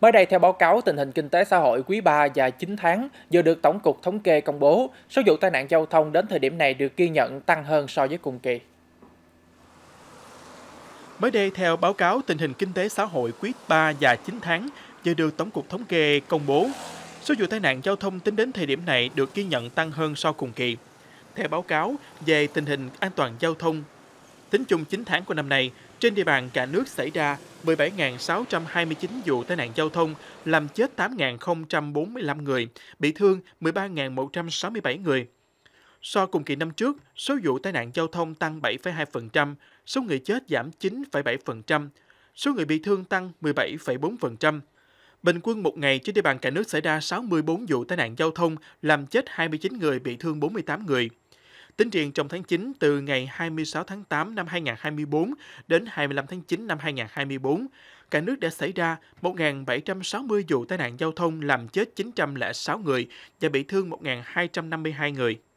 Mới đây, theo báo cáo tình hình kinh tế xã hội quý 3 và 9 tháng vừa được Tổng cục Thống kê công bố, số vụ tai nạn giao thông đến thời điểm này được ghi nhận tăng hơn so với cùng kỳ. Mới đây, theo báo cáo tình hình kinh tế xã hội quý 3 và 9 tháng vừa được Tổng cục Thống kê công bố, số vụ tai nạn giao thông tính đến thời điểm này được ghi nhận tăng hơn so cùng kỳ. Theo báo cáo về tình hình an toàn giao thông Tính chung 9 tháng của năm nay, trên địa bàn cả nước xảy ra 17.629 vụ tai nạn giao thông, làm chết 8.045 người, bị thương 13.167 người. So cùng kỳ năm trước, số vụ tai nạn giao thông tăng 7,2%, số người chết giảm 9,7%, số người bị thương tăng 17,4%. Bình quân một ngày trên địa bàn cả nước xảy ra 64 vụ tai nạn giao thông, làm chết 29 người, bị thương 48 người. Tính riêng trong tháng 9 từ ngày 26 tháng 8 năm 2024 đến 25 tháng 9 năm 2024, cả nước đã xảy ra 1.760 vụ tai nạn giao thông làm chết 906 người và bị thương 1.252 người.